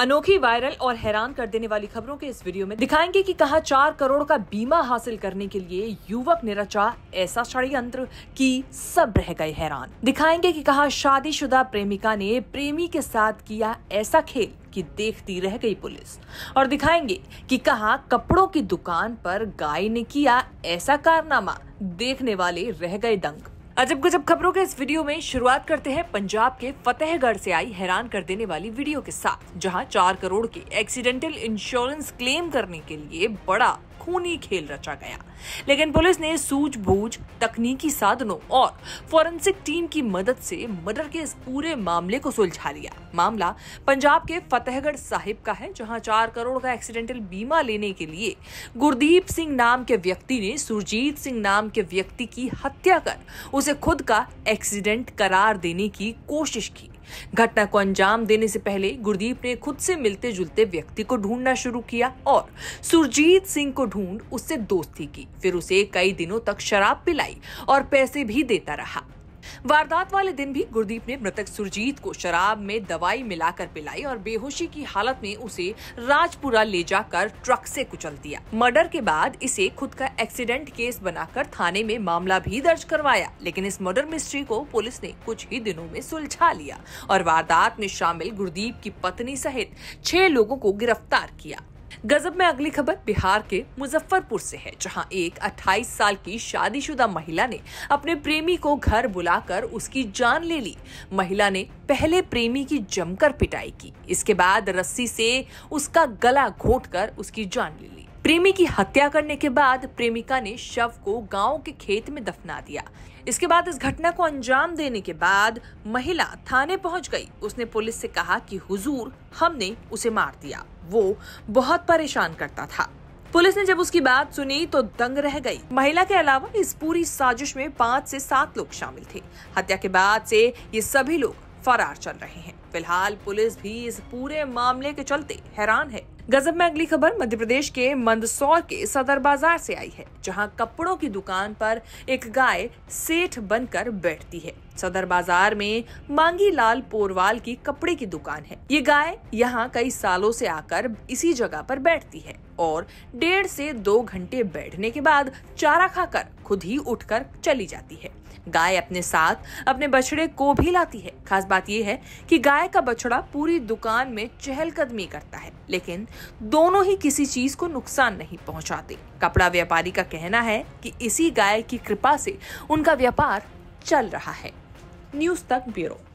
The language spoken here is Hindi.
अनोखी वायरल और हैरान कर देने वाली खबरों के इस वीडियो में दिखाएंगे कि कहा चार करोड़ का बीमा हासिल करने के लिए युवक ने रचा ऐसा षडयंत्र कि सब रह गए हैरान दिखाएंगे कि कहा शादीशुदा प्रेमिका ने प्रेमी के साथ किया ऐसा खेल कि देखती रह गई पुलिस और दिखाएंगे कि कहा कपड़ों की दुकान पर गाय ने किया ऐसा कारनामा देखने वाले रह गए दंग अजब गजब खबरों के इस वीडियो में शुरुआत करते हैं पंजाब के फतेहगढ़ से आई हैरान कर देने वाली वीडियो के साथ जहां चार करोड़ के एक्सीडेंटल इंश्योरेंस क्लेम करने के लिए बड़ा खूनी खेल रचा गया लेकिन पुलिस ने सूझबूझ तकनीकी साधनों और फोरेंसिक टीम की मदद से मर्डर के इस पूरे मामले को सुलझा लिया मामला पंजाब के फतेहगढ़ साहिब का है जहां चार करोड़ का एक्सीडेंटल बीमा लेने के लिए गुरदीप सिंह नाम के व्यक्ति ने सुरजीत सिंह नाम के व्यक्ति की हत्या कर उसे खुद का एक्सीडेंट करार देने की कोशिश की घटना को अंजाम देने से पहले गुरदीप ने खुद से मिलते जुलते व्यक्ति को ढूंढना शुरू किया और सुरजीत सिंह को ढूंढ उससे दोस्ती की फिर उसे कई दिनों तक शराब पिलाई और पैसे भी देता रहा वारदात वाले दिन भी गुरदीप ने मृतक सुरजीत को शराब में दवाई मिलाकर पिलाई और बेहोशी की हालत में उसे राजपुरा ले जाकर ट्रक से कुचल दिया मर्डर के बाद इसे खुद का एक्सीडेंट केस बनाकर थाने में मामला भी दर्ज करवाया लेकिन इस मर्डर मिस्ट्री को पुलिस ने कुछ ही दिनों में सुलझा लिया और वारदात में शामिल गुरदीप की पत्नी सहित छह लोगों को गिरफ्तार किया गजब में अगली खबर बिहार के मुजफ्फरपुर से है जहां एक 28 साल की शादीशुदा महिला ने अपने प्रेमी को घर बुलाकर उसकी जान ले ली महिला ने पहले प्रेमी की जमकर पिटाई की इसके बाद रस्सी से उसका गला घोट कर उसकी जान ले ली प्रेमी की हत्या करने के बाद प्रेमिका ने शव को गांव के खेत में दफना दिया इसके बाद इस घटना को अंजाम देने के बाद महिला थाने पहुंच गई उसने पुलिस से कहा कि हुजूर हमने उसे मार दिया वो बहुत परेशान करता था पुलिस ने जब उसकी बात सुनी तो दंग रह गई महिला के अलावा इस पूरी साजिश में पाँच से सात लोग शामिल थे हत्या के बाद से ये सभी लोग फरार चल रहे हैं फिलहाल पुलिस भी इस पूरे मामले के चलते हैरान है गजब में अगली खबर मध्य प्रदेश के मंदसौर के सदर बाजार से आई है जहां कपड़ों की दुकान पर एक गाय सेठ बनकर बैठती है सदर बाजार में मांगी लाल पोरवाल की कपड़े की दुकान है ये गाय यहाँ कई सालों से आकर इसी जगह पर बैठती है और डेढ़ से दो घंटे बैठने के बाद चारा खाकर खुद ही उठकर चली जाती है गाय अपने साथ अपने बछड़े को भी लाती है खास बात यह है कि गाय का बछड़ा पूरी दुकान में चहलकदमी करता है लेकिन दोनों ही किसी चीज को नुकसान नहीं पहुंचाते कपड़ा व्यापारी का कहना है कि इसी गाय की कृपा से उनका व्यापार चल रहा है न्यूज तक ब्यूरो